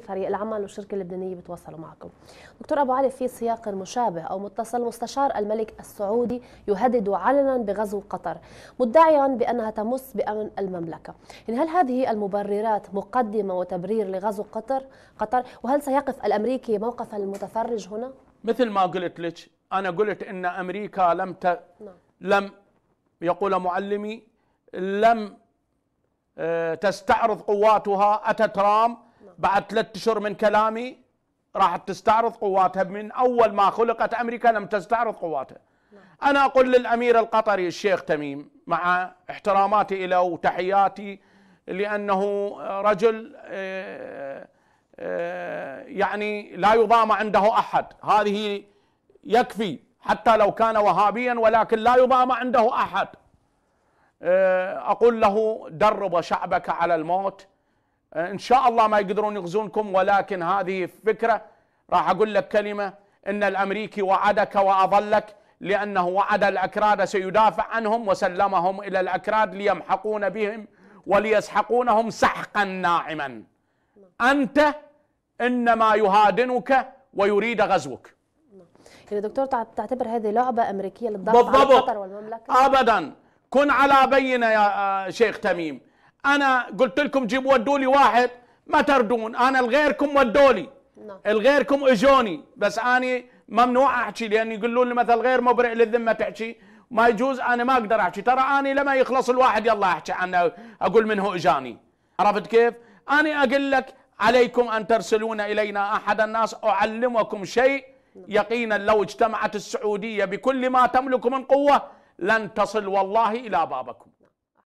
فريق العمل والشركه اللبنانيه بتواصلوا معكم. دكتور ابو علي في سياق مشابه او متصل مستشار الملك السعودي يهدد علنا بغزو قطر مدعيا بانها تمس بامن المملكه. يعني هل هذه المبررات مقدمه وتبرير لغزو قطر قطر وهل سيقف الامريكي موقف المتفرج هنا؟ مثل ما قلت لك انا قلت ان امريكا لم ت... نعم. لم يقول معلمي لم آه، تستعرض قواتها اتت رام بعد ثلاثة اشهر من كلامي راح تستعرض قواتها من اول ما خلقت امريكا لم تستعرض قواتها نعم. انا اقول للامير القطري الشيخ تميم مع احتراماتي له وتحياتي لانه رجل آه، آه، يعني لا يضام عنده احد هذه يكفي حتى لو كان وهابيا ولكن لا يضام عنده احد آه، اقول له درب شعبك على الموت آه، ان شاء الله ما يقدرون يغزونكم ولكن هذه فكره راح اقول لك كلمه ان الامريكي وعدك واضلك لانه وعد الاكراد سيدافع عنهم وسلمهم الى الاكراد ليمحقون بهم وليسحقونهم سحقا ناعما انت انما يهادنك ويريد غزوك يعني دكتور تعتبر هذه لعبه امريكيه للضغط على قطر والمملكه ابدا كن على بينه يا آه، شيخ تميم انا قلت لكم جيبوا ودوا لي واحد ما تردون انا لغيركم ودوا لي نعم. لغيركم اجوني بس اني ممنوع احكي لان يقولون لي مثل غير مبرئ للذمه تحكي ما يجوز انا ما اقدر احكي ترى اني لما يخلص الواحد يلا احكي عنه اقول من هو اجاني عرفت كيف؟ انا اقول لك عليكم ان ترسلون الينا احد الناس اعلمكم شيء نعم. يقينا لو اجتمعت السعوديه بكل ما تملك من قوه لن تصل والله الى بابكم